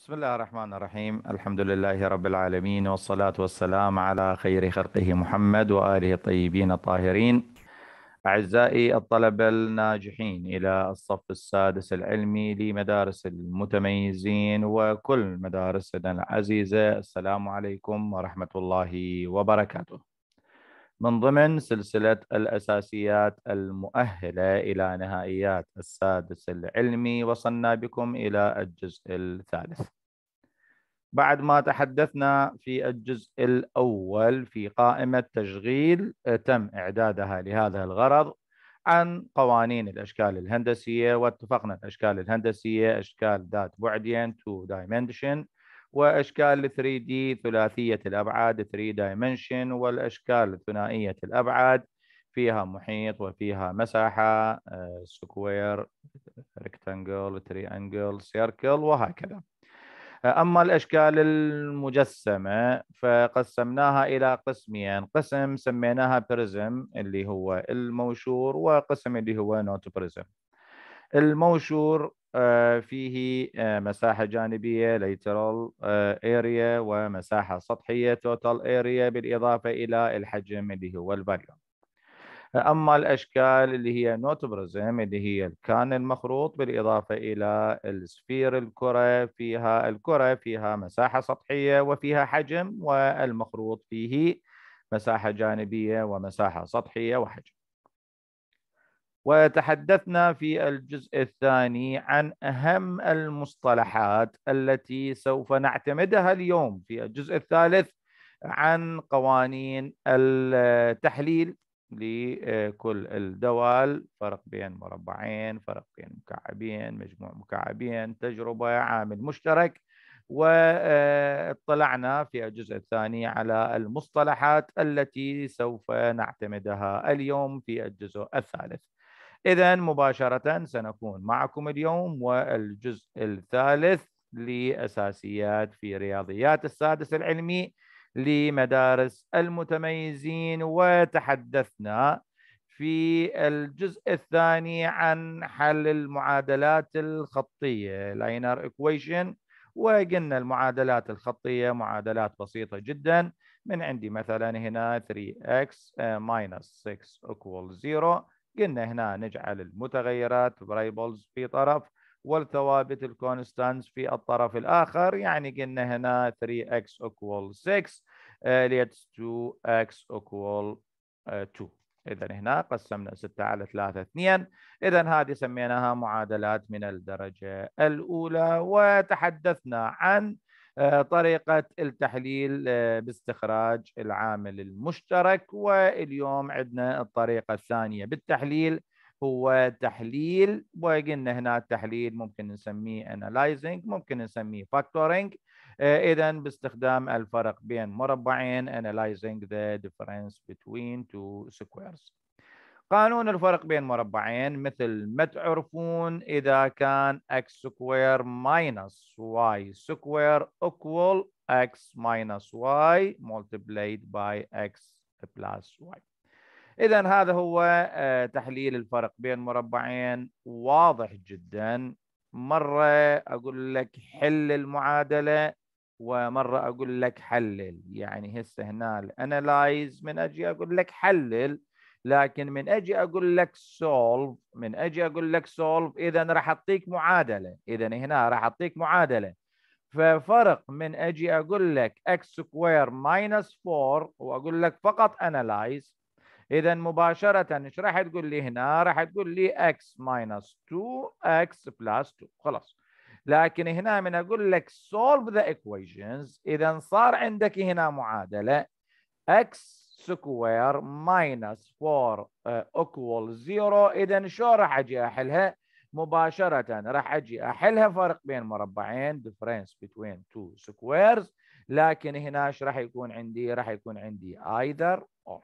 بسم الله الرحمن الرحيم الحمد لله رب العالمين والصلاة والسلام على خير خلقه محمد وآله الطيبين الطاهرين أعزائي الطلبة الناجحين إلى الصف السادس العلمي لمدارس المتميزين وكل مدارسنا العزيزة السلام عليكم ورحمة الله وبركاته من ضمن سلسلة الأساسيات المؤهلة إلى نهائيات السادس العلمي وصلنا بكم إلى الجزء الثالث بعد ما تحدثنا في الجزء الأول في قائمة تشغيل آه، تم إعدادها لهذا الغرض عن قوانين الأشكال الهندسية واتفقنا الأشكال الهندسية أشكال ذات بعدين 2 dimension وأشكال 3D ثلاثية الأبعاد 3 dimension والأشكال الثنائية الأبعاد فيها محيط وفيها مساحة سكوير ريكتانجل تريانجل سيركل وهكذا أما الأشكال المجسمة فقسمناها إلى قسمين قسم سميناها بريزم اللي هو الموشور وقسم اللي هو نوت بريزم الموشور آه، فيه آه، مساحة جانبية lateral آه، area ومساحة سطحية total area بالإضافة إلى الحجم اللي هو الفاليوم اما الاشكال اللي هي نوتبرزم اللي هي الكان المخروط بالاضافه الى السفير الكره فيها الكره فيها مساحه سطحيه وفيها حجم والمخروط فيه مساحه جانبيه ومساحه سطحيه وحجم. وتحدثنا في الجزء الثاني عن اهم المصطلحات التي سوف نعتمدها اليوم في الجزء الثالث عن قوانين التحليل لكل الدوال فرق بين مربعين فرق بين مكعبين مجموع مكعبين تجربة عامل مشترك واطلعنا في الجزء الثاني على المصطلحات التي سوف نعتمدها اليوم في الجزء الثالث إذا مباشرة سنكون معكم اليوم والجزء الثالث لأساسيات في رياضيات السادس العلمي لمدارس المتميزين وتحدثنا في الجزء الثاني عن حل المعادلات الخطية linear equation وقلنا المعادلات الخطية معادلات بسيطة جدا من عندي مثلا هنا 3x minus 6 equals 0 قلنا هنا نجعل المتغيرات variables في طرف والثوابت الكونستانس في الطرف الآخر يعني قلنا هنا 3x equal 6 ليتس 2x equal 2 آه، إذا هنا قسمنا 6 على 3 2 إذا هذه سميناها معادلات من الدرجة الأولى وتحدثنا عن آه، طريقة التحليل آه، باستخراج العامل المشترك واليوم عندنا الطريقة الثانية بالتحليل هو تحليل وقلنا هنا التحليل ممكن نسميه analyzing ممكن نسميه factoring اذا باستخدام الفرق بين مربعين analyzing the difference between two squares قانون الفرق بين مربعين مثل ما تعرفون إذا كان x square minus y square equal x minus y multiplied by x plus y اذا هذا هو آه، تحليل الفرق بين مربعين واضح جدا مره اقول لك حل المعادله ومره اقول لك حلل يعني هسه هنا الانالايز من اجي اقول لك حلل لكن من اجي اقول لك سولف من اجي اقول لك سولف اذا راح اعطيك معادله اذا هنا راح اعطيك معادله ففرق من اجي اقول لك x سكوير ماينس 4 واقول لك فقط انالايز اذا مباشره ايش راح تقول لي هنا راح تقول لي x minus 2x plus 2 خلاص لكن هنا من اقول لك solve the equations اذا صار عندك هنا معادله x سكوير minus 4 آه، equal 0 اذا شو راح اجي احلها مباشره راح اجي احلها فرق بين مربعين difference between two squares لكن هنا ايش راح يكون عندي راح يكون عندي either or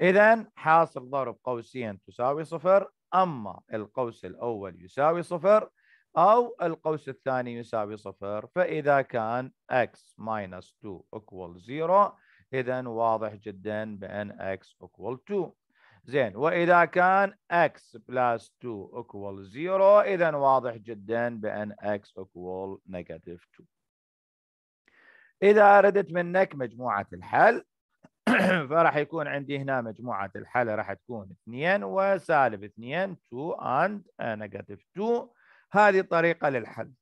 إذا حاصل ضرب قوسين تساوي صفر أما القوس الأول يساوي صفر أو القوس الثاني يساوي صفر فإذا كان x minus 2 equal 0 إذا واضح جدا بأن x equal 2 زين وإذا كان x plus 2 equal 0 إذا واضح جدا بأن x equal negative 2 إذا أردت منك مجموعة الحل فراح يكون عندي هنا مجموعة الحالة راح تكون 2 وسالب 2 2 and نيجاتيف 2 هذه طريقة للحل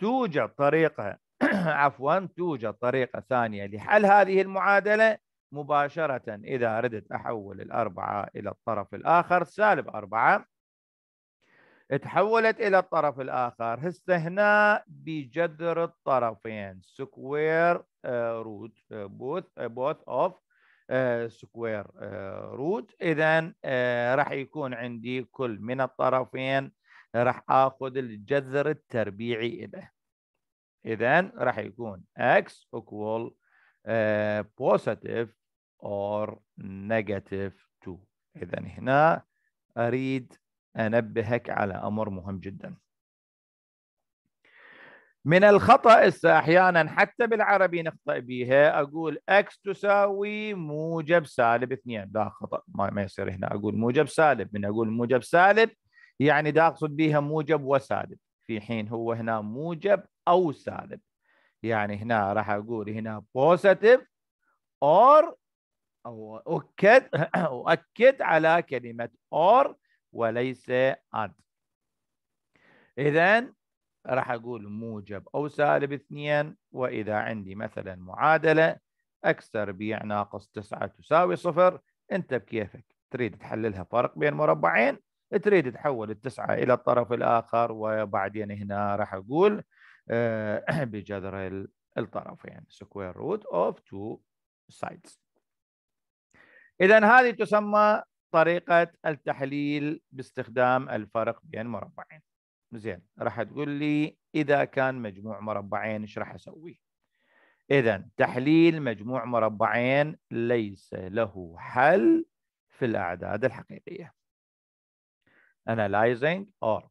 توجد طريقة عفوا توجد طريقة ثانية لحل هذه المعادلة مباشرة إذا أردت أحول الأربعة إلى الطرف الآخر سالب أربعة تحولت إلى الطرف الآخر هسه هنا بجذر الطرفين سكوير آه، root آه، both آه، both of square root اذا راح يكون عندي كل من الطرفين راح اخذ الجذر التربيعي له اذا راح يكون x equal positive or negative 2 اذا هنا اريد انبهك على امر مهم جدا من الخطأ أحيانا حتى بالعربي نخطأ بها أقول أكس تساوي موجب سالب اثنين لا خطأ ما يصير هنا أقول موجب سالب من أقول موجب سالب يعني ده أقصد بها موجب وسالب في حين هو هنا موجب أو سالب يعني هنا راح أقول هنا بوزيتيف أور أو أؤكد أؤكد على كلمة أور وليس أد إذا راح أقول موجب أو سالب اثنين وإذا عندي مثلا معادلة أكس تربيع ناقص تسعة تساوي صفر أنت بكيفك تريد تحللها فرق بين مربعين تريد تحول التسعة إلى الطرف الآخر وبعدين هنا راح أقول آه، بجذر الطرفين سكوير روت أوف تو سايدز إذا هذه تسمى طريقة التحليل باستخدام الفرق بين مربعين زين راح تقول لي اذا كان مجموع مربعين ايش راح اسوي؟ اذا تحليل مجموع مربعين ليس له حل في الاعداد الحقيقيه. Analyzing or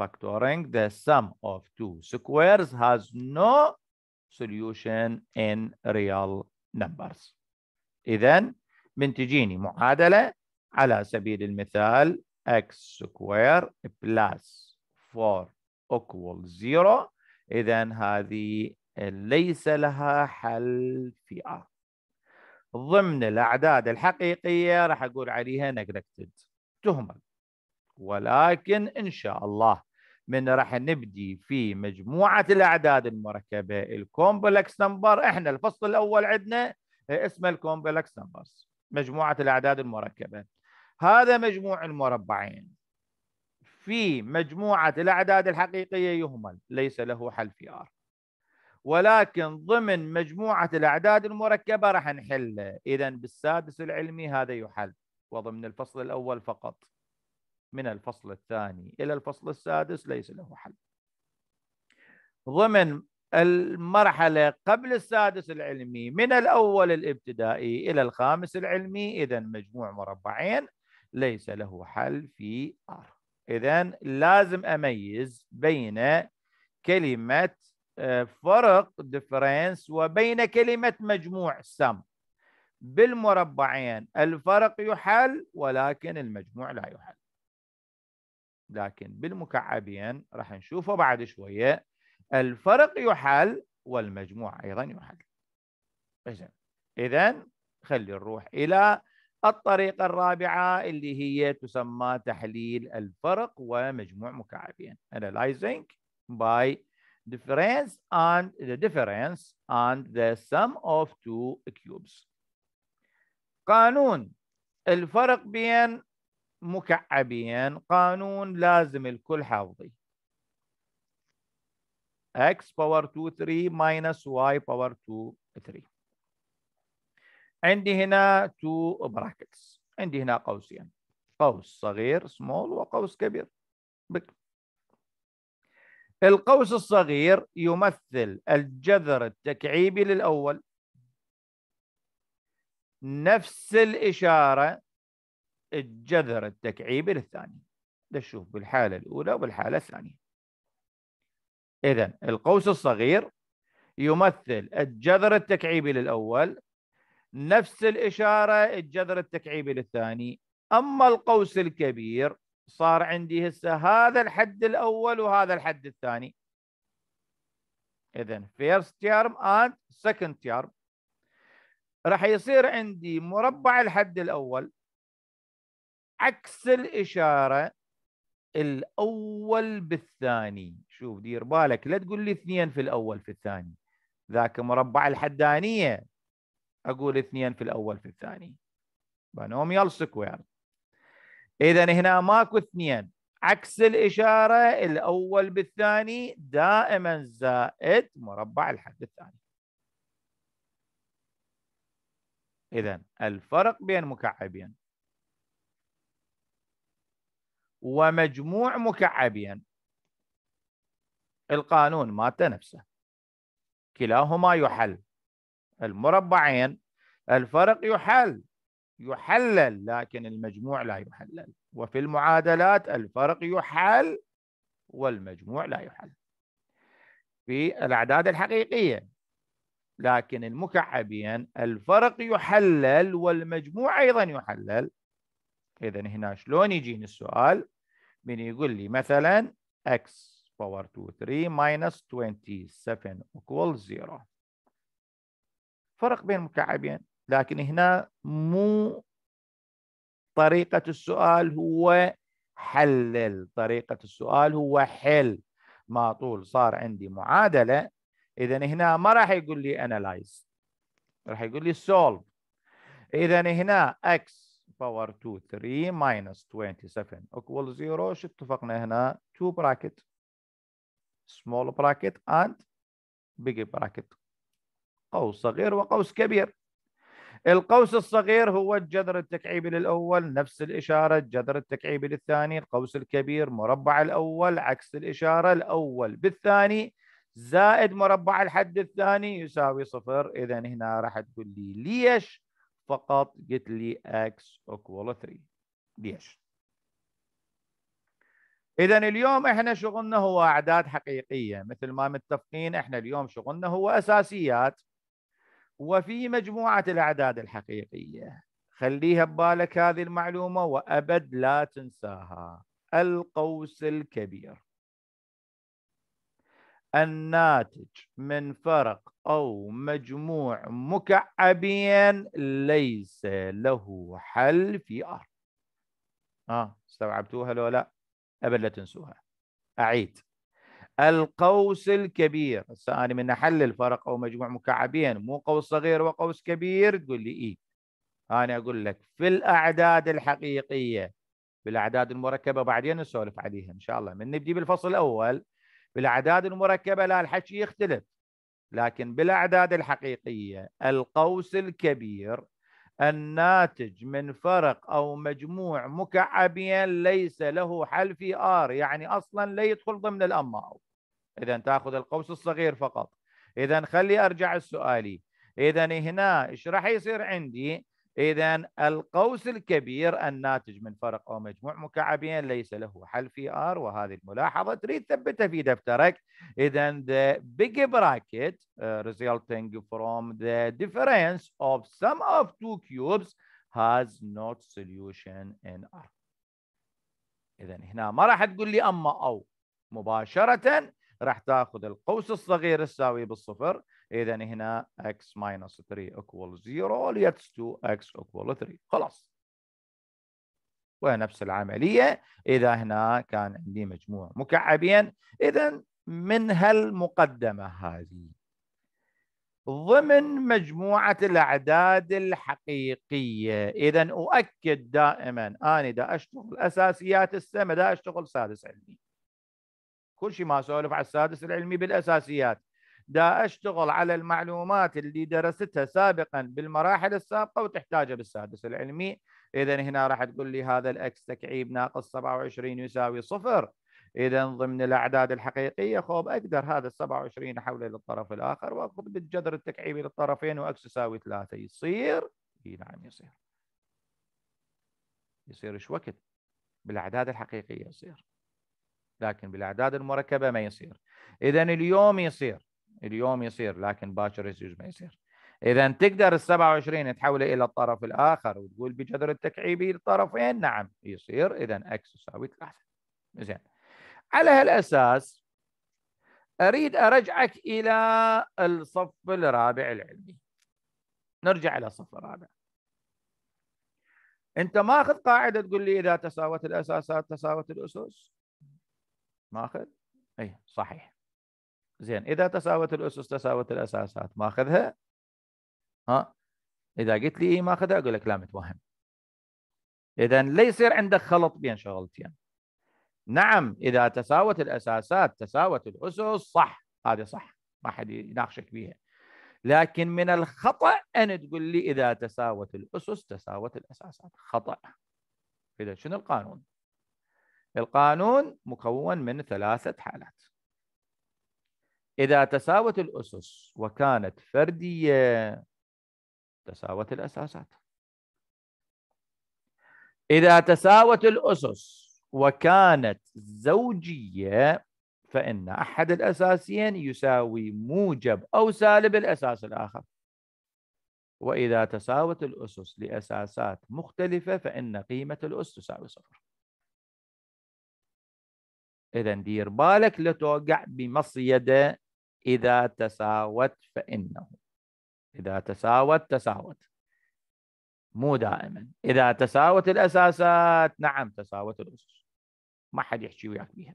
factoring the sum of two squares has no solution in real numbers. اذا من تجيني معادله على سبيل المثال x square plus 4 equal 0 إذا هذه ليس لها حل في R ضمن الأعداد الحقيقية راح أقول عليها neglected تهمل ولكن إن شاء الله من راح نبدي في مجموعة الأعداد المركبة الكومبلكس نمبر إحنا الفصل الأول عندنا اسمه الكومبلكس نمبرز مجموعة الأعداد المركبة هذا مجموع المربعين في مجموعة الأعداد الحقيقية يهمل ليس له حل في R ولكن ضمن مجموعة الأعداد المركبة راح نحله إذا بالسادس العلمي هذا يحل وضمن الفصل الأول فقط من الفصل الثاني إلى الفصل السادس ليس له حل ضمن المرحلة قبل السادس العلمي من الأول الابتدائي إلى الخامس العلمي إذا مجموع مربعين ليس له حل في R إذا لازم أميز بين كلمة آه، فرق difference وبين كلمة مجموع sum بالمربعين الفرق يحل ولكن المجموع لا يحل لكن بالمكعبين راح نشوفه بعد شوية الفرق يحل والمجموع أيضا يحل إذا خلي نروح إلى الطريقة الرابعة اللي هي تسمى تحليل الفرق ومجموع مكعبين analyzing by difference and the difference and the sum of two cubes قانون الفرق بين مكعبين قانون لازم الكل حافظي x power 2 3 minus y power 2 3 عندي هنا تو براكتس عندي هنا قوسين يعني. قوس صغير سمول وقوس كبير بك القوس الصغير يمثل الجذر التكعيبي للأول نفس الإشارة الجذر التكعيبي للثاني نشوف بالحالة الأولى وبالحالة الثانية إذا القوس الصغير يمثل الجذر التكعيبي للأول نفس الإشارة الجذر التكعيبي للثاني أما القوس الكبير صار عندي هسه هذا الحد الأول وهذا الحد الثاني إذا first term and second term راح يصير عندي مربع الحد الأول عكس الإشارة الأول بالثاني شوف دير بالك لا تقول لي اثنين في الأول في الثاني ذاك مربع الحدانية اقول اثنين في الاول في الثاني بانهم سكوير يعني اذا هنا ماكو اثنين عكس الاشاره الاول بالثاني دائما زائد مربع الحد الثاني اذا الفرق بين مكعبين ومجموع مكعبين القانون مات نفسه كلاهما يحل المربعين الفرق يحل يحلل لكن المجموع لا يحلل وفي المعادلات الفرق يحل والمجموع لا يحل في الأعداد الحقيقية لكن المكعبين الفرق يحلل والمجموع أيضا يحلل إذا هنا شلون يجيني السؤال من يقول لي مثلا x باور 2 3 minus 27 equals 0 فرق بين مكعبين لكن هنا مو طريقة السؤال هو حلل طريقة السؤال هو حل ما طول صار عندي معادلة إذا هنا ما راح يقول لي analyze راح يقول لي solve إذا هنا x باور 2 3 minus 27 equal 0 شو اتفقنا هنا 2 bracket small bracket and big bracket قوس صغير وقوس كبير القوس الصغير هو الجذر التكعيبي للأول نفس الإشارة الجذر التكعيبي للثاني القوس الكبير مربع الأول عكس الإشارة الأول بالثاني زائد مربع الحد الثاني يساوي صفر إذا هنا راح تقول لي ليش فقط قلت لي x equal 3 ليش إذا اليوم إحنا شغلنا هو أعداد حقيقية مثل ما متفقين إحنا اليوم شغلنا هو أساسيات وفي مجموعة الأعداد الحقيقية خليها ببالك هذه المعلومة وأبد لا تنساها القوس الكبير الناتج من فرق أو مجموع مكعبين ليس له حل في أرض آه استوعبتوها لو لا أبد لا تنسوها أعيد القوس الكبير هسه انا من احلل فرق او مجموع مكعبين مو قوس صغير وقوس كبير تقول لي اي انا اقول لك في الاعداد الحقيقيه بالاعداد المركبه بعدين نسولف عليها ان شاء الله من نبدي بالفصل الاول بالاعداد المركبه لا الحكي يختلف لكن بالاعداد الحقيقيه القوس الكبير الناتج من فرق أو مجموع مكعبين ليس له حل في آر يعني أصلا لا يدخل ضمن الأما إذا تأخذ القوس الصغير فقط إذا خلي أرجع السؤالي إذا هنا إيش راح يصير عندي إذا القوس الكبير الناتج من فرق أو مجموع مكعبين ليس له حل في R وهذه الملاحظة تريد تثبتها في دفترك. إذا the big bracket uh, resulting from the difference of sum of two cubes has not solution in R. إذا هنا ما راح تقول لي أما أو مباشرة راح تاخذ القوس الصغير الساوي بالصفر اذا هنا x minus 3 equal 0 leads to x equal 3 خلاص ونفس العمليه اذا هنا كان عندي مجموع مكعبين اذا من هالمقدمه هذه ضمن مجموعه الاعداد الحقيقيه اذا اؤكد دائما انا دا اشتغل اساسيات السمة دا اشتغل سادس علمي كل شيء ما سولف على السادس العلمي بالاساسيات دا اشتغل على المعلومات اللي درستها سابقا بالمراحل السابقه وتحتاجها بالسادس العلمي اذا هنا راح تقول لي هذا الاكس تكعيب ناقص 27 يساوي صفر اذا ضمن الاعداد الحقيقيه خوب اقدر هذا 27 احوله للطرف الاخر واخذ بالجذر التكعيبي للطرفين واكس يساوي 3 يصير اي نعم يصير يصير ايش وقت بالاعداد الحقيقيه يصير لكن بالاعداد المركبه ما يصير اذا اليوم يصير اليوم يصير لكن باكر يجوز ما يصير اذا تقدر ال 27 تحوله الى الطرف الاخر وتقول بجذر التكعيبي الطرفين نعم يصير اذا اكس يساوي 3 زين على هالاساس اريد ارجعك الى الصف الرابع العلمي نرجع الى الصف الرابع انت ماخذ قاعده تقول لي اذا تساوت الاساسات تساوت الاسس ماخذ اي صحيح زين اذا تساوت الاسس تساوت الاساسات ماخذها ها اذا قلت لي إيه ماخذها اقول لك لا متوهم اذا لا يصير عندك خلط بين شغلتين نعم اذا تساوت الاساسات تساوت الاسس صح هذه صح ما حد يناقشك فيها لكن من الخطا ان تقول لي اذا تساوت الاسس تساوت الاساسات خطا اذا شنو القانون القانون مكون من ثلاثه حالات إذا تساوت الأسس وكانت فردية تساوت الأساسات إذا تساوت الأسس وكانت زوجية فإن أحد الأساسين يساوي موجب أو سالب الأساس الآخر وإذا تساوت الأسس لأساسات مختلفة فإن قيمة الأس تساوي صفر إذا دير بالك لا توقع بمصيدة إذا تساوت فإنه إذا تساوت تساوت مو دائما إذا تساوت الأساسات نعم تساوت الأسس ما حد يحكي وياك بها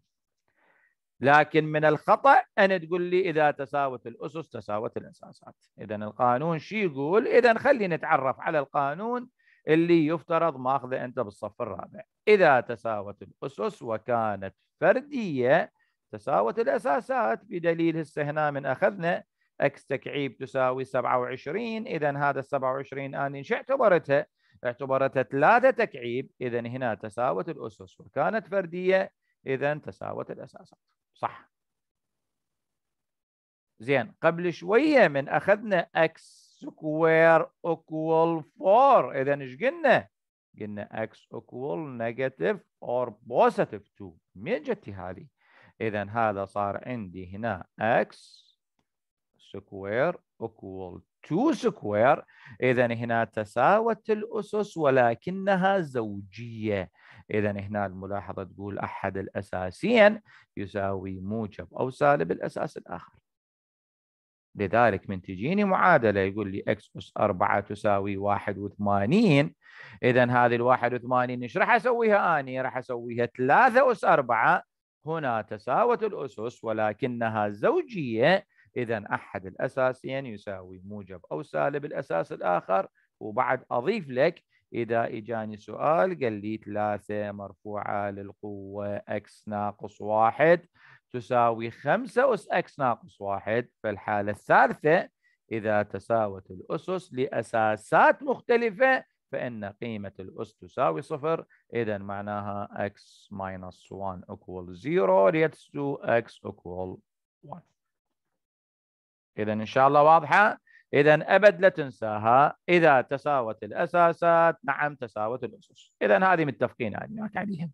لكن من الخطأ أن تقول لي إذا تساوت الأسس تساوت الأساسات إذا القانون شي يقول إذا خلي نتعرف على القانون اللي يفترض ماخذه أنت بالصف الرابع إذا تساوت الأسس وكانت فردية تساوت الأساسات بدليل هسه هنا من أخذنا X تكعيب تساوي 27 إذا هذا 27 أنا إيش اعتبرتها ثلاثة تكعيب إذا هنا تساوت الأسس وكانت فردية إذا تساوت الأساسات صح زين قبل شوية من أخذنا X سكوير أكوال 4 إذا ايش قلنا؟ قلنا X أكوال نيجاتيف اور بوزيتيف 2 من جت هذه؟ إذا هذا صار عندي هنا x سكوير equal 2 سكوير إذا هنا تساوت الأسس ولكنها زوجية إذا هنا الملاحظة تقول أحد الأساسين يساوي موجب أو سالب الأساس الآخر لذلك من تجيني معادله يقول لي x اس 4 تساوي 81 اذا هذه ال 81 ايش راح اسويها اني؟ راح اسويها 3 اس 4 هنا تساوت الأسس ولكنها زوجية إذا أحد الأساسين يساوي موجب أو سالب الأساس الآخر وبعد أضيف لك إذا إجاني سؤال قال لي 3 مرفوعة للقوة x ناقص واحد تساوي 5 أس x ناقص واحد فالحالة الثالثة إذا تساوت الأسس لأساسات مختلفة فإن قيمة الأس تساوي صفر إذا معناها x minus 1 equal 0 leads to x equal 1 إذا إن شاء الله واضحة إذا أبد لا تنساها إذا تساوت الأساسات نعم تساوت الأسس إذا هذه متفقين يعني، عليها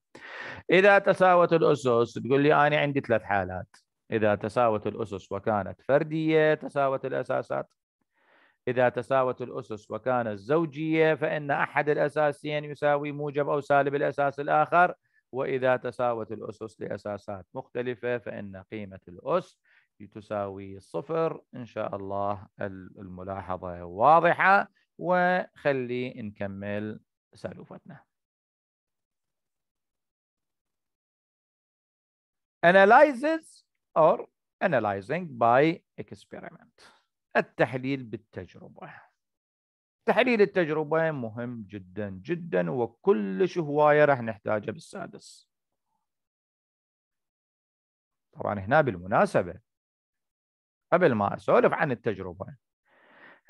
إذا تساوت الأسس تقول لي أنا عندي ثلاث حالات إذا تساوت الأسس وكانت فردية تساوت الأساسات إذا تساوت الأسس وكان الزوجية فإن أحد الأساسين يساوي موجب أو سالب الأساس الآخر وإذا تساوت الأسس لأساسات مختلفة فإن قيمة الأس تساوي صفر إن شاء الله الملاحظة واضحة وخلي نكمل سالوفتنا analyzes or analyzing by experiment التحليل بالتجربة تحليل التجربة مهم جدا جدا وكلش هواية راح نحتاجه بالسادس طبعا هنا بالمناسبة قبل ما أسولف عن التجربة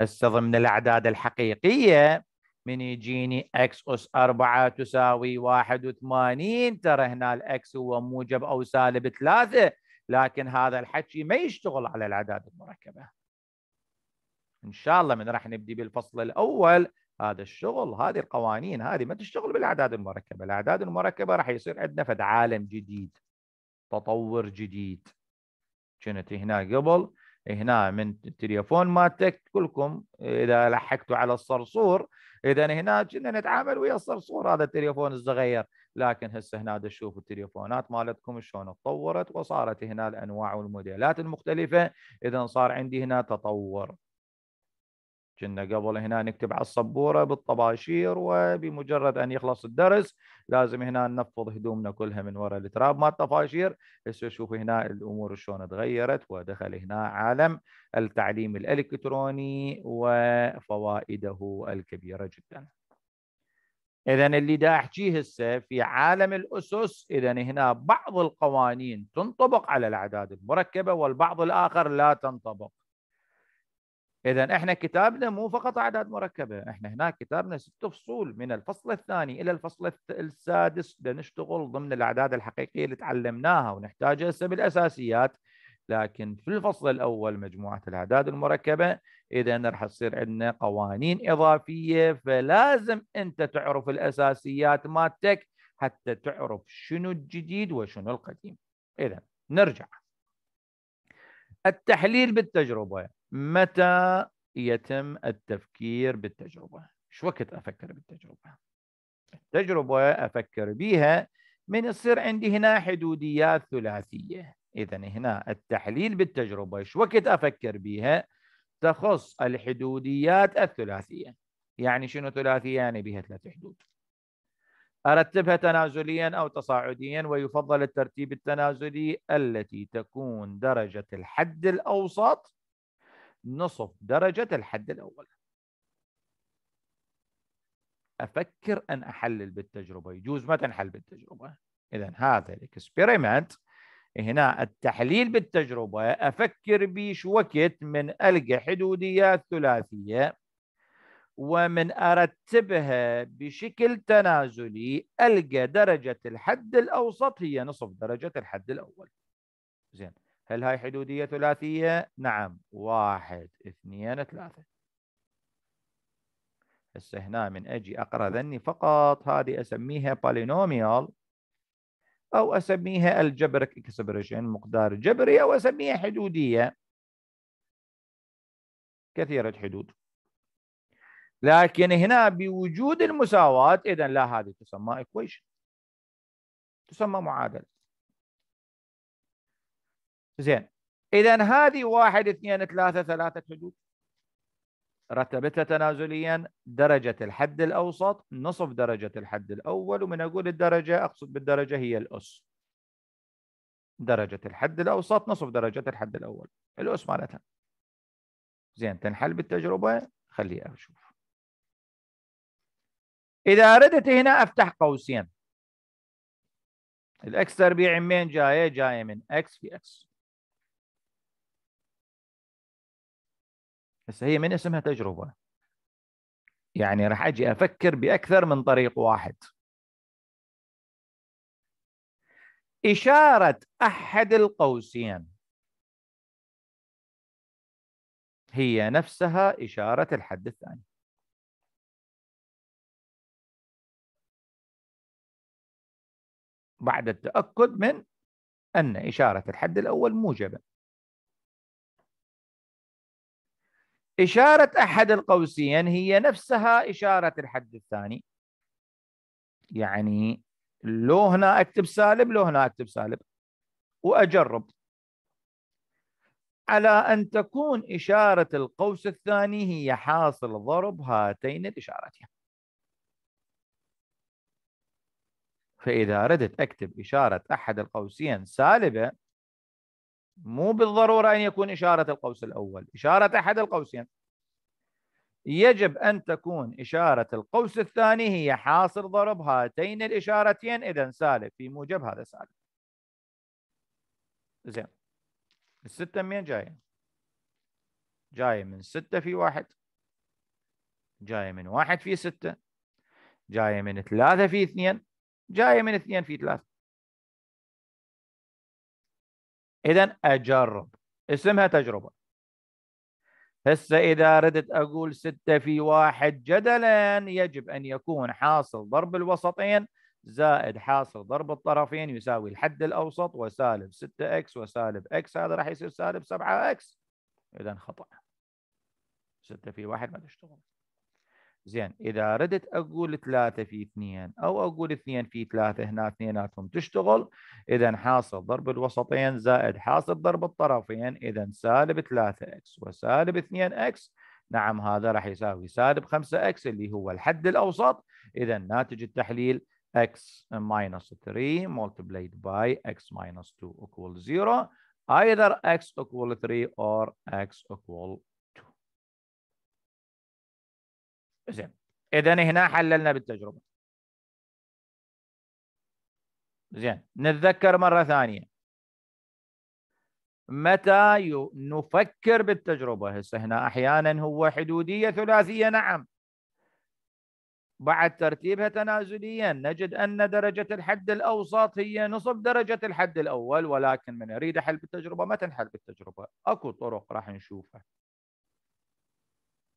هسه ضمن الأعداد الحقيقية من يجيني اكس اس 4 تساوي 81 ترى هنا الاكس هو موجب او سالب 3 لكن هذا الحكي ما يشتغل على الاعداد المركبه ان شاء الله من راح نبدي بالفصل الاول هذا الشغل هذه القوانين هذه ما تشتغل بالاعداد المركبه الاعداد المركبه راح يصير عندنا فد عالم جديد تطور جديد كنت هنا قبل هنا من التليفون مالتك كلكم اذا لحقتوا على الصرصور اذا هنا كنا نتعامل ويا الصرصور هذا التليفون الصغير لكن هسه هنا تشوفوا التليفونات مالتكم شلون تطورت وصارت هنا الانواع والموديلات المختلفه اذا صار عندي هنا تطور كنا قبل هنا نكتب على السبوره بالطباشير وبمجرد ان يخلص الدرس لازم هنا ننفض هدومنا كلها من وراء التراب مال الطباشير هسه شوف هنا الامور شلون تغيرت ودخل هنا عالم التعليم الالكتروني وفوائده الكبيره جدا. اذا اللي دا احكيه هسه في عالم الاسس اذا هنا بعض القوانين تنطبق على الاعداد المركبه والبعض الاخر لا تنطبق. اذا احنا كتابنا مو فقط اعداد مركبه احنا هناك كتابنا ست فصول من الفصل الثاني الى الفصل السادس لنشتغل ضمن الاعداد الحقيقيه اللي تعلمناها ونحتاج هسه بالاساسيات لكن في الفصل الاول مجموعه الاعداد المركبه اذا راح تصير عندنا قوانين اضافيه فلازم انت تعرف الاساسيات مالتك حتى تعرف شنو الجديد وشنو القديم اذا نرجع التحليل بالتجربه متى يتم التفكير بالتجربة شو وقت أفكر بالتجربة التجربة أفكر بها من يصير عندي هنا حدوديات ثلاثية إذا هنا التحليل بالتجربة شو وقت أفكر بها؟ تخص الحدوديات الثلاثية يعني شنو ثلاثية يعني بها ثلاث حدود أرتبها تنازليا أو تصاعديا ويفضل الترتيب التنازلي التي تكون درجة الحد الأوسط نصف درجة الحد الأول أفكر أن أحلل بالتجربة يجوز ما تنحل بالتجربة إذا هذا الإكسبيرمنت هنا التحليل بالتجربة أفكر بيش وقت من ألقى حدوديات ثلاثية ومن أرتبها بشكل تنازلي ألقى درجة الحد الأوسط هي نصف درجة الحد الأول زين هل هاي حدودية ثلاثية؟ نعم واحد اثنين ثلاثة هسه هنا من اجي اقرا ذني فقط هذه اسميها بولينوميال او اسميها الجبرك اكسبريشن مقدار جبري او اسميها حدوديه كثيره حدود لكن هنا بوجود المساواه اذا لا هذه تسمى ايكويشن تسمى معادله زين اذا هذه واحد اثنين ثلاثه ثلاثه حدود رتبتها تنازليا درجه الحد الاوسط نصف درجه الحد الاول ومن اقول الدرجه اقصد بالدرجه هي الاس درجه الحد الاوسط نصف درجه الحد الاول الاس مالتها زين تنحل بالتجربه خليه اشوف اذا اردت هنا افتح قوسين الاكس تربيع من جايه جايه من اكس في اكس هسه هي من اسمها تجربه يعني راح اجي افكر باكثر من طريق واحد اشاره احد القوسين هي نفسها اشاره الحد الثاني بعد التاكد من ان اشاره الحد الاول موجبه إشارة أحد القوسين هي نفسها إشارة الحد الثاني يعني لو هنا أكتب سالب لو هنا أكتب سالب وأجرب على أن تكون إشارة القوس الثاني هي حاصل ضرب هاتين الإشارتين فإذا ردت أكتب إشارة أحد القوسين سالبة مو بالضرورة أن يكون إشارة القوس الأول إشارة أحد القوسين يجب أن تكون إشارة القوس الثاني هي حاصل ضرب هاتين الإشارتين إذا سالب في موجب هذا سالب زين الستة من جاية جاية من ستة في واحد جاية من واحد في ستة جاية من ثلاثة في اثنين جاية من اثنين في ثلاثة اذا اجرب اسمها تجربه هسه اذا ردت اقول 6 في واحد جدلا يجب ان يكون حاصل ضرب الوسطين زائد حاصل ضرب الطرفين يساوي الحد الاوسط وسالب 6 اكس وسالب اكس هذا راح يصير سالب 7 اكس اذا خطا 6 في 1 ما تشتغل زين اذا ردت اقول 3 في 2 او اقول 2 في 3 هنا اثنيناتهم تشتغل اذا حاصل ضرب الوسطين زائد حاصل ضرب الطرفين اذا سالب 3 اكس وسالب 2 اكس نعم هذا راح يساوي سالب 5 اكس اللي هو الحد الاوسط اذا ناتج التحليل x minus 3 multiplied by x minus 2 equals 0 either x equal 3 or x equal زين اذا هنا حللنا بالتجربه زين نتذكر مره ثانيه متى نفكر بالتجربه هسه هنا احيانا هو حدوديه ثلاثيه نعم بعد ترتيبها تنازليا نجد أن درجة الحد الأوسط هي نصف درجة الحد الأول ولكن من أريد حل بالتجربة ما تنحل بالتجربة أكو طرق راح نشوفها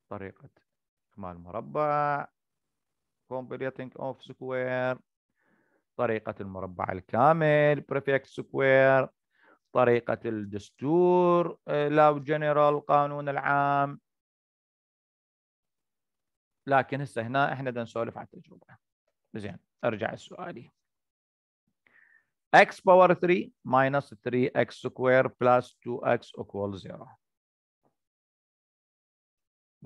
طريقة مع المربع completing of square طريقة المربع الكامل prefix square طريقة الدستور آه، لاو جنرال القانون العام لكن هسه هنا احنا بدنا نسولف على التجربة زين ارجع لسؤالي x باور 3 minus 3x square plus 2x equals 0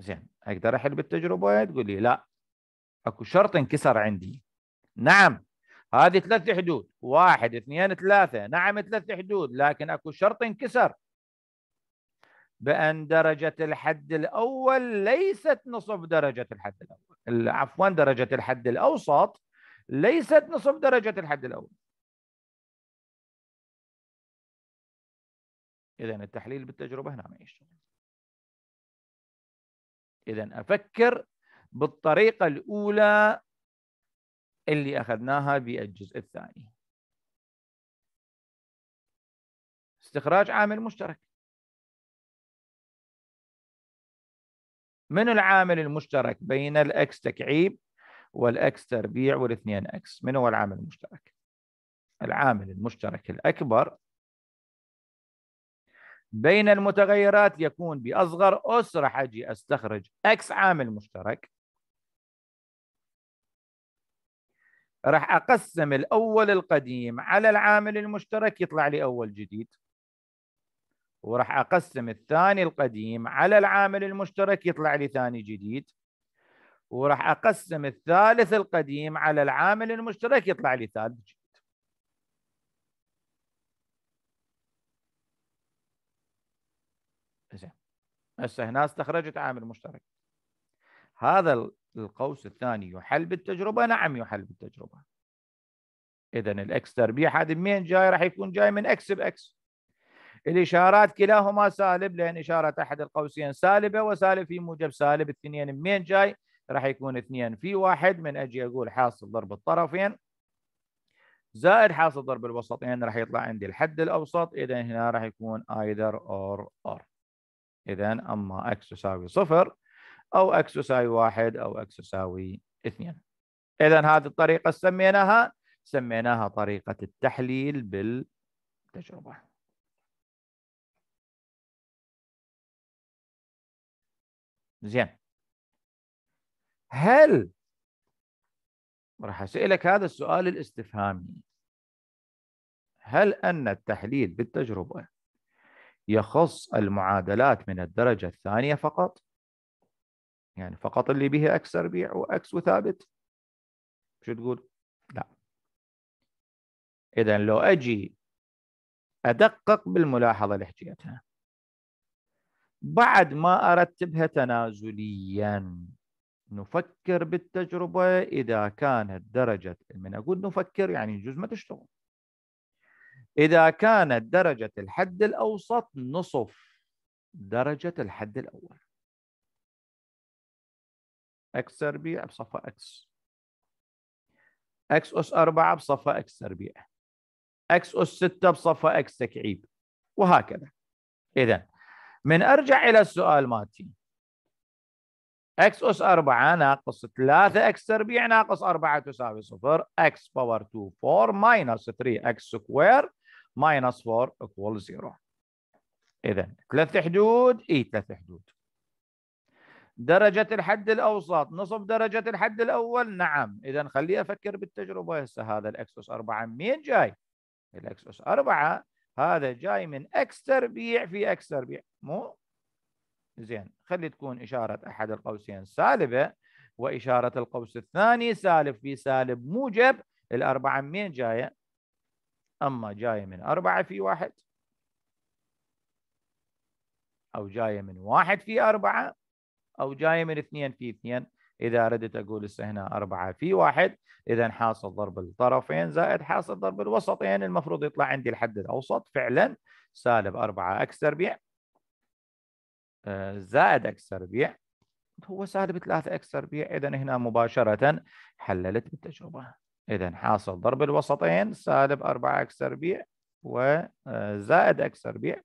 زين اقدر احل بالتجربه تقول لي لا اكو شرط انكسر عندي نعم هذه ثلاث حدود واحد اثنين ثلاثة نعم ثلاث حدود لكن اكو شرط انكسر بأن درجة الحد الأول ليست نصف درجة الحد الأول عفوا درجة الحد الأوسط ليست نصف درجة الحد الأول إذا التحليل بالتجربة هنا ما يشتغل إذا أفكر بالطريقة الأولى اللي أخذناها بالجزء الثاني استخراج عامل مشترك من العامل المشترك بين الأكس تكعيب والأكس تربيع والاثنين أكس من هو العامل المشترك؟ العامل المشترك الأكبر بين المتغيرات يكون بأصغر أس راح أجي أستخرج X عامل مشترك راح أقسم الأول القديم على العامل المشترك يطلع لي أول جديد وراح أقسم الثاني القديم على العامل المشترك يطلع لي ثاني جديد وراح أقسم الثالث القديم على العامل المشترك يطلع لي ثالث جديد هسه هنا استخرجت عامل مشترك هذا القوس الثاني يحل بالتجربة نعم يحل بالتجربة إذا الإكس تربيع هذا منين جاي راح يكون جاي من إكس بإكس الإشارات كلاهما سالب لأن إشارة أحد القوسين سالبة وسالب في موجب سالب الاثنين منين جاي راح يكون اثنين في واحد من أجي أقول حاصل ضرب الطرفين زائد حاصل ضرب الوسطين راح يطلع عندي الحد الأوسط إذا هنا راح يكون ايذر اور اور إذا أما x تساوي صفر أو x تساوي واحد أو x تساوي اثنين إذا هذه الطريقة سميناها سميناها طريقة التحليل بالتجربة زين هل راح أسألك هذا السؤال الاستفهامي هل أن التحليل بالتجربة يخص المعادلات من الدرجة الثانية فقط يعني فقط اللي به اكس ربيع واكس وثابت شو تقول؟ لا اذا لو اجي ادقق بالملاحظه اللي حكيتها بعد ما ارتبها تنازليا نفكر بالتجربه اذا كانت درجه من اقول نفكر يعني الجزء ما تشتغل إذا كانت درجة الحد الأوسط نصف درجة الحد الأول اكس تربيع بصفة اكس اكس أس 4 بصفة اكس تربيع اكس أس 6 بصفة اكس تكعيب وهكذا إذا من أرجع إلى السؤال مالتي اكس أس 4 ناقص 3 اكس تربيع ناقص 4 تساوي صفر اكس باور 2 4 ماينس 3 اكس سكوير ماينس 4 equal 0 إذا ثلاث حدود إي ثلاث حدود درجة الحد الأوسط نصف درجة الحد الأول نعم إذا خليني أفكر بالتجربة هسه هذا الإكس أس 4 منين جاي؟ الإكس أس 4 هذا جاي من إكس تربيع في إكس تربيع مو؟ زين خلي تكون إشارة أحد القوسين سالبة وإشارة القوس الثاني سالب في سالب موجب الأربعة منين جاية؟ أما جاية من أربعة في واحد أو جاية من واحد في أربعة أو جاية من اثنين في اثنين إذا أردت أقول هنا أربعة في واحد إذا حاصل ضرب الطرفين زائد حاصل ضرب الوسطين المفروض يطلع عندي الحد الأوسط فعلا سالب أربعة أكس تربيع آه، زائد أكس تربيع هو سالب ثلاثة أكس تربيع إذا هنا مباشرة حللت التجربة إذا حاصل ضرب الوسطين سالب 4 اكس تربيع وزائد آه، اكس تربيع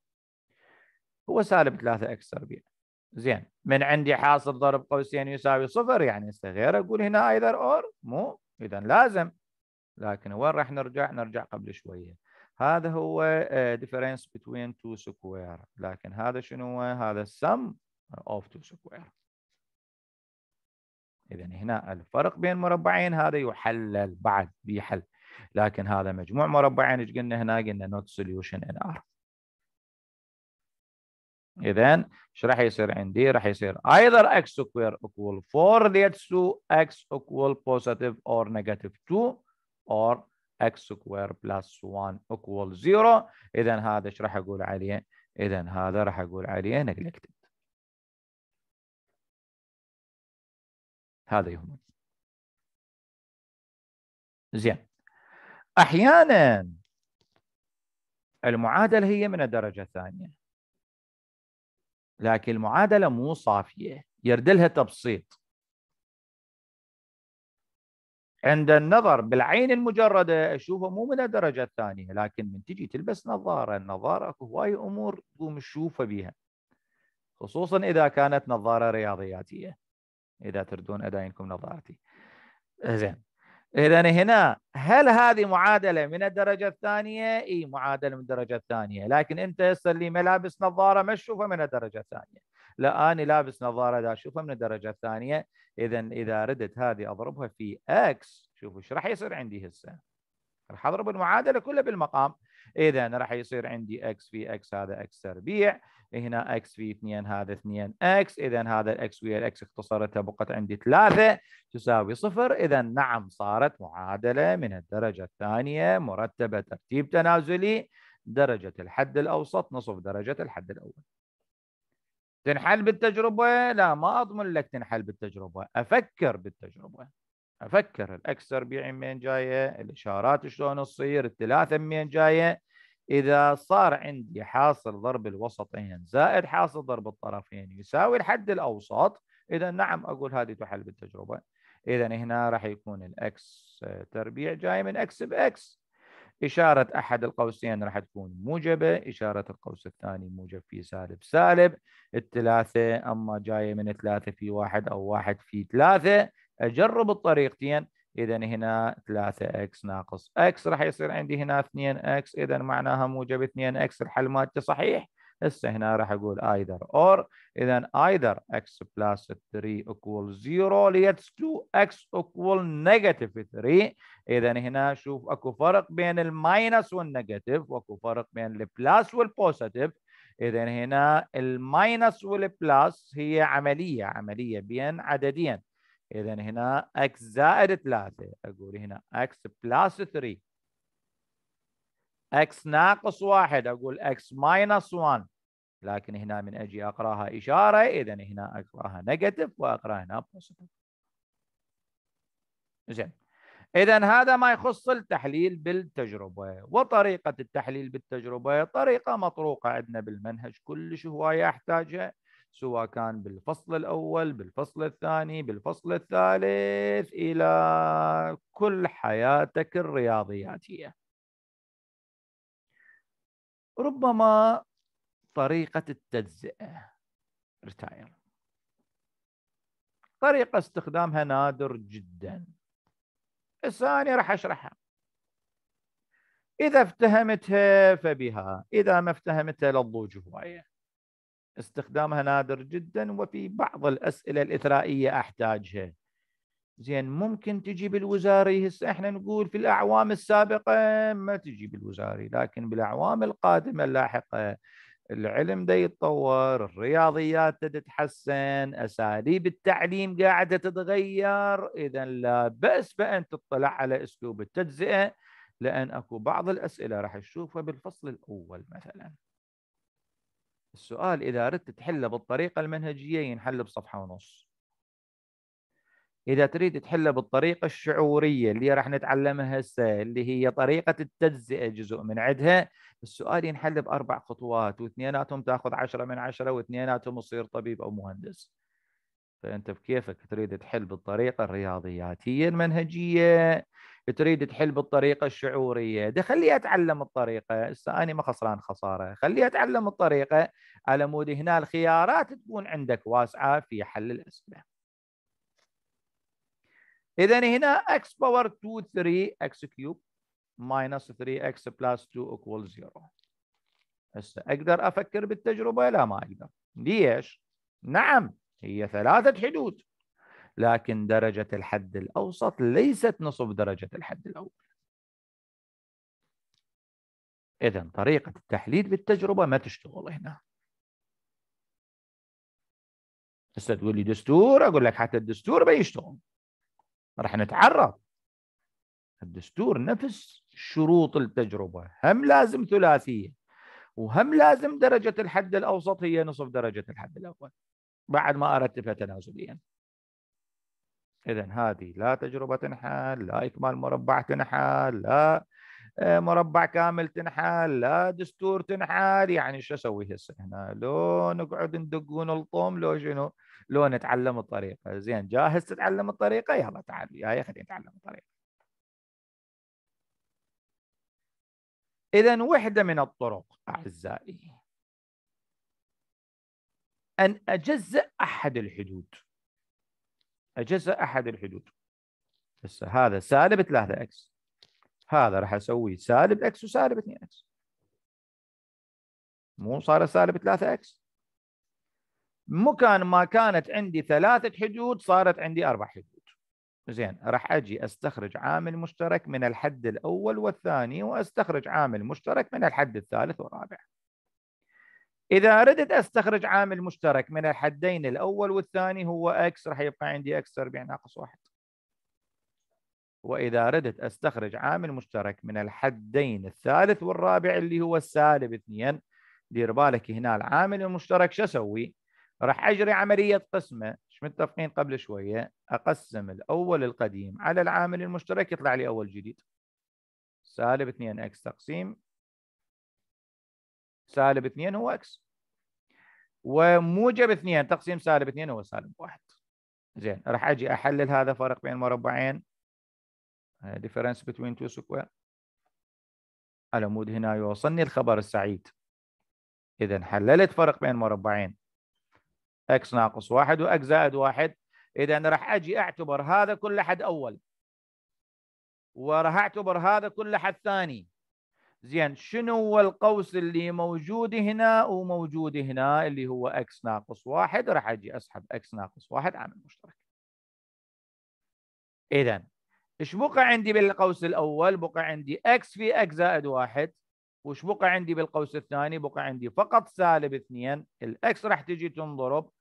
هو سالب 3 اكس تربيع زين من عندي حاصل ضرب قوسين يساوي صفر يعني استغير اقول هنا ايذر اور مو اذا لازم لكن وين راح نرجع؟ نرجع قبل شويه هذا هو آه، difference between two square لكن هذا شنو هو؟ هذا sum of two square إذا هنا الفرق بين مربعين هذا يحلل بعد بحل لكن هذا مجموع مربعين ايش قلنا هنا؟ قلنا نوت سوليوشن ان ار. اذا ايش راح يصير عندي؟ راح يصير either x سكوير equal 4 leads to x equal positive or negative 2 or x سكوير plus 1 equal 0 اذا هذا ايش راح اقول عليه؟ اذا هذا راح اقول عليه neglected. هذا يهمني زين احيانا المعادله هي من الدرجه الثانيه لكن المعادله مو صافيه يردلها تبسيط عند النظر بالعين المجردة أشوفه مو من الدرجة الثانية لكن من تجي تلبس نظارة النظارة أكو هواي أمور تقوم تشوفها بها خصوصا إذا كانت نظارة رياضياتية إذا تردون أدائنكم نظارتي زين إذا هنا هل هذه معادلة من الدرجة الثانية؟ إي معادلة من الدرجة الثانية لكن أنت هسه اللي ملابس نظارة ما تشوفها من الدرجة الثانية لا أنا لابس نظارة دا أشوفها من الدرجة الثانية إذا إذا ردت هذه أضربها في إكس شوفوا إيش راح يصير عندي هسه راح أضرب المعادلة كلها بالمقام اذا راح يصير عندي اكس في اكس هذا اكس تربيع هنا اكس في 2 هذا 2 اكس اذا هذا الاكس ويا الاكس اختصرتها بقت عندي 3 تساوي صفر اذا نعم صارت معادله من الدرجه الثانيه مرتبه ترتيب تنازلي درجه الحد الاوسط نصف درجه الحد الاول تنحل بالتجربه لا ما اضمن لك تنحل بالتجربه افكر بالتجربه افكر الاكثر بيع منين جايه الاشارات شلون تصير الثلاثه منين جايه اذا صار عندي حاصل ضرب الوسطين زائد حاصل ضرب الطرفين يساوي الحد الاوسط اذا نعم اقول هذه تحل بالتجربه اذا هنا راح يكون الاكس آه، تربيع جاي من اكس باكس إشارة أحد القوسين راح تكون موجبة إشارة القوس الثاني موجب في سالب سالب الثلاثة أما جاية من ثلاثة في واحد أو واحد في ثلاثة اجرب الطريقتين اذا هنا 3x ناقص x راح يصير عندي هنا 2x اذا معناها موجب 2x الحل مالته صحيح هسه هنا راح اقول either or اذا either x plus 3 equal 0 leads to x equal negative 3 اذا هنا شوف اكو فرق بين الماينس والنيجاتيف واكو فرق بين البلاس والبوزيتيف اذا هنا الماينس والبلاس هي عمليه عمليه بين عددين اذا هنا x زائد 3 اقول هنا x بلس 3 x ناقص 1 اقول x ماينس 1 لكن هنا من اجي اقراها اشاره اذا هنا اقراها نيجاتيف واقرا هنا بوزيتيف زين اذا هذا ما يخص التحليل بالتجربه وطريقه التحليل بالتجربه طريقه مطروقه عندنا بالمنهج كلش هوايه احتاجها سواء كان بالفصل الأول بالفصل الثاني بالفصل الثالث إلى كل حياتك الرياضياتية ربما طريقة التجزئة ريتاير طريقة استخدامها نادر جدا الثاني راح أشرحها إذا افتهمتها فبها إذا ما افتهمتها للضوج هواية استخدامها نادر جدا وفي بعض الاسئله الاثرائيه احتاجها زين ممكن تجي بالوزاري هسه احنا نقول في الاعوام السابقه ما تجي بالوزاري لكن بالاعوام القادمه اللاحقه العلم دا يتطور الرياضيات تتحسن اساليب التعليم قاعده تتغير اذا لا باس بان تطلع على اسلوب التجزئه لان اكو بعض الاسئله راح تشوفها بالفصل الاول مثلا السؤال إذا أردت تحله بالطريقة المنهجية ينحل بصفحة ونص إذا تريد تحله بالطريقة الشعورية اللي راح نتعلمها هسه اللي هي طريقة التجزئة جزء من عدها السؤال ينحل بأربع خطوات واثنيناتهم تاخذ عشرة من عشرة واثنيناتهم تصير طبيب أو مهندس فأنت بكيفك تريد تحل بالطريقة الرياضياتية المنهجية تريد تحل بالطريقه الشعوريه ده خليه اتعلم الطريقه هسه انا ما خسران خساره خليه اتعلم الطريقه على مود هنا الخيارات تكون عندك واسعه في حل الاسئله اذا هنا x باور 2 3 x كيوب ماينس 3 x بلس 2 اكوال 0 هسه اقدر افكر بالتجربه لا ما اقدر ليش نعم هي ثلاثه حدود لكن درجة الحد الأوسط ليست نصف درجة الحد الأول إذا طريقة التحليل بالتجربة ما تشتغل هنا هسه تقول لي دستور أقول لك حتى الدستور بيشتغل راح نتعرض الدستور نفس شروط التجربة هم لازم ثلاثية وهم لازم درجة الحد الأوسط هي نصف درجة الحد الأول بعد ما أرتبها تنازليا إذا هذه لا تجربة تنحل لا إكمال مربع تنحل لا آه، مربع كامل تنحل لا دستور تنحل يعني شو أسوي هسه هنا لو نقعد ندق ونلطم لو شنو لو نتعلم الطريقة زين جاهز تتعلم الطريقة يلا تعال يا خلينا نتعلم الطريقة إذا وحدة من الطرق أعزائي أن أجزأ أحد الحدود أجس أحد الحدود هسه هذا سالب 3 اكس هذا راح اسويه سالب اكس وسالب 2 اكس مو صار سالب 3 اكس مكان ما كانت عندي ثلاثة حدود صارت عندي أربع حدود زين راح أجي أستخرج عامل مشترك من الحد الأول والثاني وأستخرج عامل مشترك من الحد الثالث والرابع اذا اردت استخرج عامل مشترك من الحدين الاول والثاني هو X راح يبقى عندي X تربيع ناقص واحد واذا اردت استخرج عامل مشترك من الحدين الثالث والرابع اللي هو السالب اثنين دير بالك هنا العامل المشترك شو اسوي؟ راح اجري عمليه قسمه مش متفقين قبل شويه اقسم الاول القديم على العامل المشترك يطلع لي اول جديد سالب 2 x تقسيم سالب 2 هو اكس وموجب 2 تقسيم سالب 2 هو سالب 1 زين راح اجي احلل هذا فرق بين مربعين ديفرنس بتوين تو سكوير على مود هنا يوصلني الخبر السعيد اذا حللت فرق بين مربعين اكس ناقص واحد واكس زائد واحد اذا راح اجي اعتبر هذا كل حد اول وراح اعتبر هذا كل حد ثاني زين شنو هو القوس اللي موجود هنا وموجود هنا اللي هو اكس ناقص واحد راح اجي اسحب اكس ناقص واحد عامل مشترك اذا ايش بقى عندي بالقوس الاول بقى عندي اكس في اكس زائد واحد وش بقى عندي بالقوس الثاني بقى عندي فقط سالب اثنين الاكس راح تجي تنضرب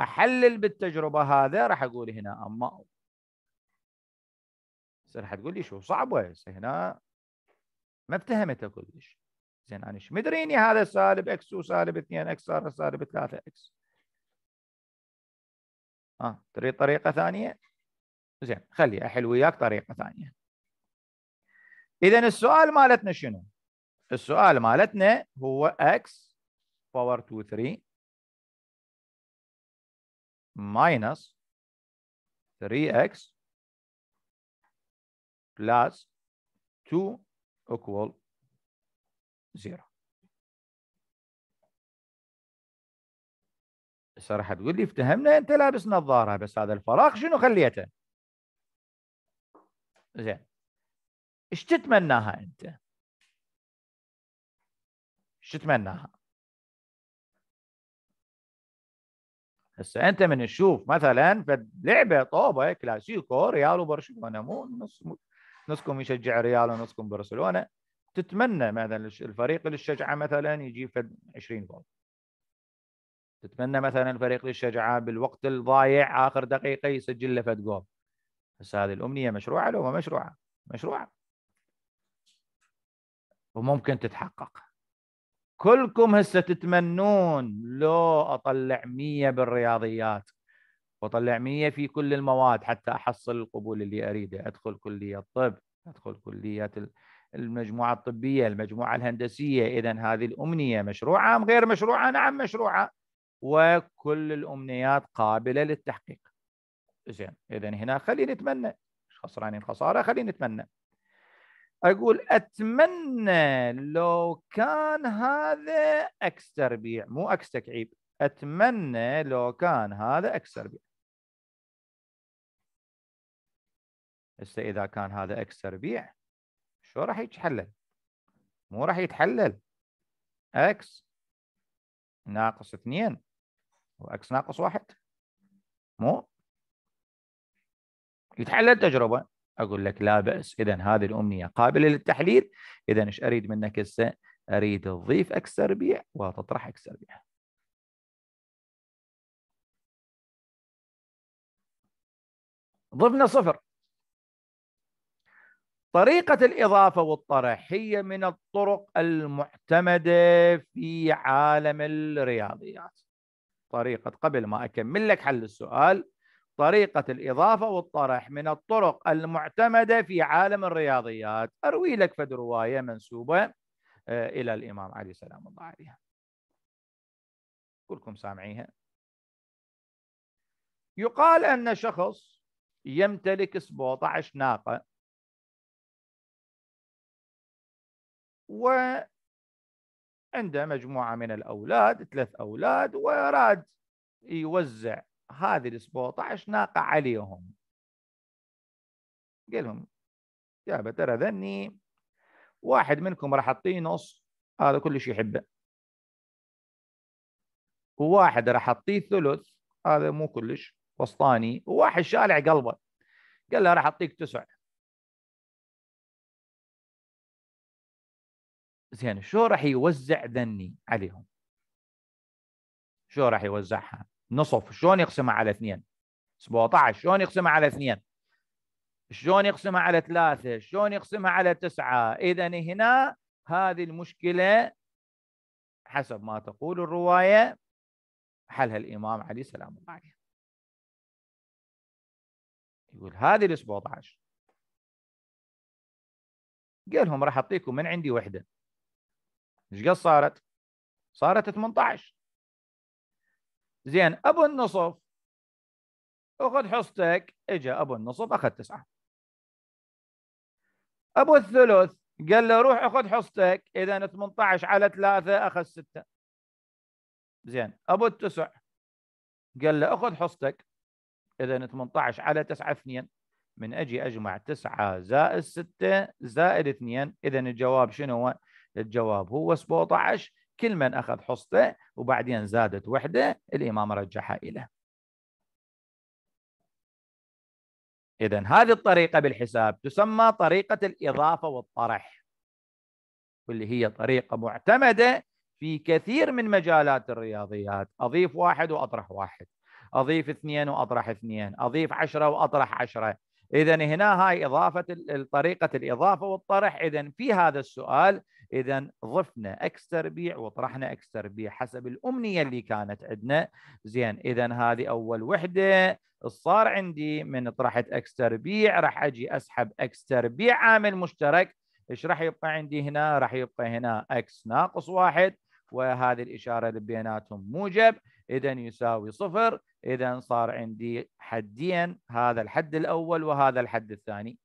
احلل بالتجربه هذا راح اقول هنا اما راح تقول لي شو صعبه هنا ما اتهمته كلش زين انا يعني ايش مدريني هذا سالب اكس وسالب 2 اكس صار سالب 3 اكس اه تريد طريقه ثانيه زين خلي احل وياك طريقه ثانيه اذا السؤال مالتنا شنو السؤال مالتنا هو x باور 2 3 ماينص 3 اكس بلس 2 equal 0 راح تقول لي افتهمنا انت لابس نظاره بس هذا الفراغ شنو خليته؟ زين ايش تتمناها انت؟ ايش تتمناها؟ هسه انت من تشوف مثلا لعبه طوبه كلاسيكو ريال وبرشلونه مو نص نصكم يشجع ريال ونصكم برشلونه تتمنى مثلا الفريق اللي الشجعه مثلا يجيب 20 جول تتمنى مثلا الفريق للشجعه بالوقت الضايع اخر دقيقه يسجل له فد جول بس هذه الامنيه مشروعه لو ما مشروعه مشروعه وممكن تتحقق كلكم هسه تتمنون لو اطلع 100 بالرياضيات واطلع 100 في كل المواد حتى احصل القبول اللي اريده ادخل كليه الطب ادخل كليه المجموعه الطبيه المجموعه الهندسيه اذا هذه الامنيه مشروعه ام غير مشروعه نعم مشروعه وكل الامنيات قابله للتحقيق زين اذا هنا خلينا نتمنى خسرانين خساره خلينا نتمنى اقول اتمنى لو كان هذا اكس تربيع مو اكس تكعيب اتمنى لو كان هذا اكس تربيع هسه اذا كان هذا اكس تربيع شو راح يتحلل؟ مو راح يتحلل اكس ناقص اثنين واكس ناقص واحد مو يتحلل تجربه اقول لك لا باس اذا هذه الامنيه قابله للتحليل اذا ايش اريد منك هسه؟ اريد تضيف اكس تربيع وتطرح اكس تربيع ضفنا صفر طريقة الإضافة والطرح هي من الطرق المعتمدة في عالم الرياضيات طريقة قبل ما أكمل لك حل السؤال طريقة الإضافة والطرح من الطرق المعتمدة في عالم الرياضيات أروي لك فد رواية منسوبة آه، إلى الإمام علي سلام الله عليه كلكم سامعيها يقال أن شخص يمتلك 17 ناقة وعنده مجموعة من الأولاد ثلاث أولاد وراد يوزع هذه ال 17 ناقة عليهم قال لهم يا بترى ذني واحد منكم راح أعطيه نص هذا كل شيء يحبه وواحد راح أعطيه ثلث هذا مو كلش وسطاني وواحد شالع قلبه قال له راح أعطيك تسع زين شو راح يوزع ذني عليهم؟ شو راح يوزعها؟ نصف شلون يقسمها على اثنين؟ 17 شلون يقسمها على اثنين؟ شلون يقسمها على ثلاثة؟ شلون يقسمها على تسعة؟ إذا هنا هذه المشكلة حسب ما تقول الرواية حلها الإمام علي سلام الله عليه يقول هذه ال 17 قال لهم راح أعطيكم من عندي وحدة ايش قد صارت؟ صارت 18 زين ابو النصف اخذ حصتك اجى ابو النصف اخذ تسعه ابو الثلث قال له روح اخذ حصتك اذا 18 على 3 اخذ سته زين ابو التسع قال له اخذ حصتك اذا 18 على تسعه اثنين من اجي اجمع 9 زائد 6 زائد 2 اذا الجواب شنو هو الجواب هو 17 كل من أخذ حصته وبعدين زادت وحدة الإمام رجحها إليه إذا هذه الطريقة بالحساب تسمى طريقة الإضافة والطرح واللي هي طريقة معتمدة في كثير من مجالات الرياضيات أضيف واحد وأطرح واحد أضيف اثنين وأطرح اثنين أضيف عشرة وأطرح عشرة إذا هنا هاي إضافة طريقة الإضافة والطرح إذا في هذا السؤال اذا ضفنا اكس تربيع وطرحنا اكس تربيع حسب الامنيه اللي كانت عندنا زين اذا هذه اول وحده صار عندي من طرحت اكس تربيع راح اجي اسحب اكس تربيع عامل مشترك ايش راح يبقى عندي هنا راح يبقى هنا اكس ناقص واحد وهذه الاشاره اللي بيناتهم موجب اذا يساوي صفر اذا صار عندي حدين هذا الحد الاول وهذا الحد الثاني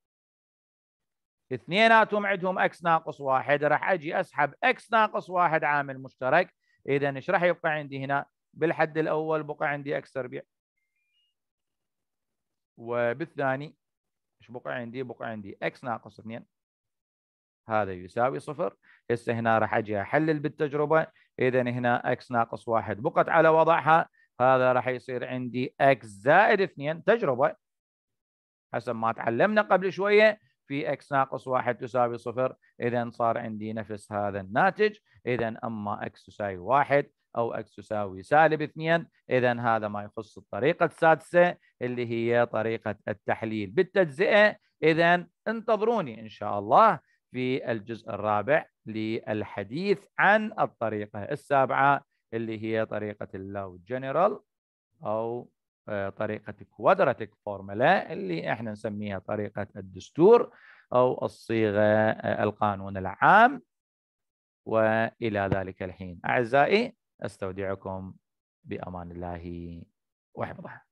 اثنيناتهم عندهم اكس ناقص واحد راح اجي اسحب اكس ناقص واحد عامل مشترك اذا ايش راح يبقى عندي هنا بالحد الاول بقى عندي اكس تربيع وبالثاني ايش بقى عندي بقى عندي اكس ناقص اثنين هذا يساوي صفر هسه هنا راح اجي احلل بالتجربه اذا هنا اكس ناقص واحد بقت على وضعها هذا راح يصير عندي اكس زائد اثنين تجربه حسب ما تعلمنا قبل شويه في اكس ناقص واحد تساوي صفر اذا صار عندي نفس هذا الناتج اذا اما اكس تساوي واحد او اكس تساوي سالب اثنين اذا هذا ما يخص الطريقه السادسه اللي هي طريقه التحليل بالتجزئه اذا انتظروني ان شاء الله في الجزء الرابع للحديث عن الطريقه السابعه اللي هي طريقه اللو جنرال او طريقة كوادراتيك فورمولا اللي احنا نسميها طريقة الدستور أو الصيغة القانون العام وإلى ذلك الحين أعزائي أستودعكم بأمان الله وحفظه